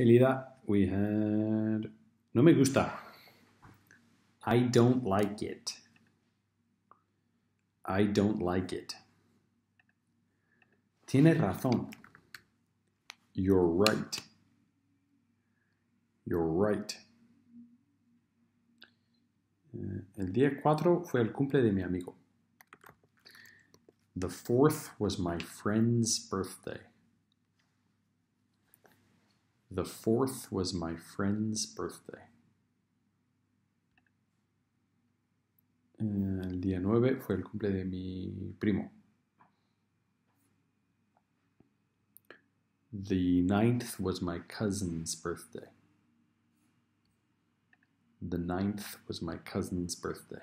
Elida, we had No me gusta. I don't like it. I don't like it. Tienes razón. You're right. You're right. Eh, el día cuatro fue el cumple de mi amigo. The 4th was my friend's birthday. The fourth was my friend's birthday. El día 9 fue el cumple de mi primo. The ninth was my cousin's birthday. The ninth was my cousin's birthday.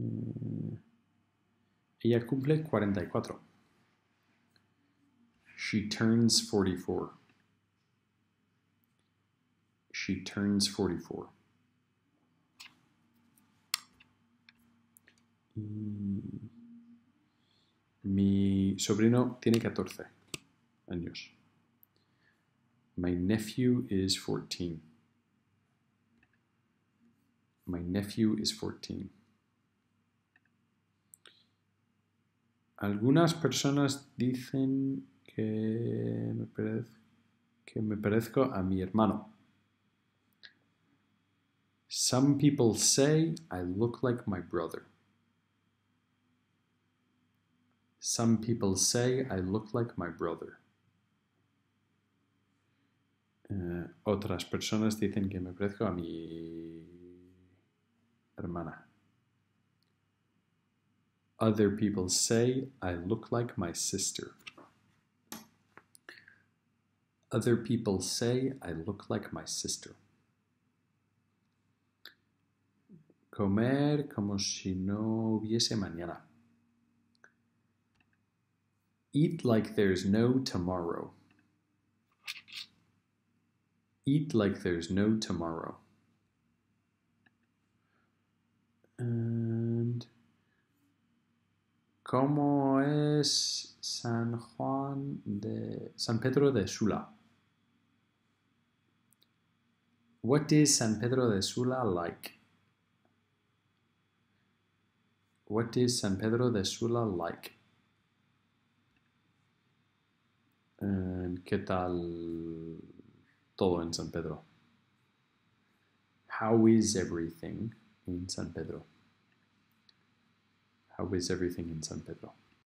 Eh, ella cumple 44. She turns 44. She turns 44. Mm. Mi sobrino tiene 14 años. My nephew is 14. My nephew is 14. Algunas personas dicen que me, que me parezco a mi hermano. Some people say I look like my brother. Some people say I look like my brother. Eh, otras personas dicen que me parezco a mi hermana. Other people say I look like my sister. Other people say I look like my sister. Comer como si no hubiese mañana. Eat like there's no tomorrow. Eat like there's no tomorrow. And ¿Cómo es San Juan de San Pedro de Sula? What is San Pedro de Sula like? What is San Pedro de Sula like? And ¿Qué tal todo en San Pedro? How is everything in San Pedro? How is everything in San Pedro?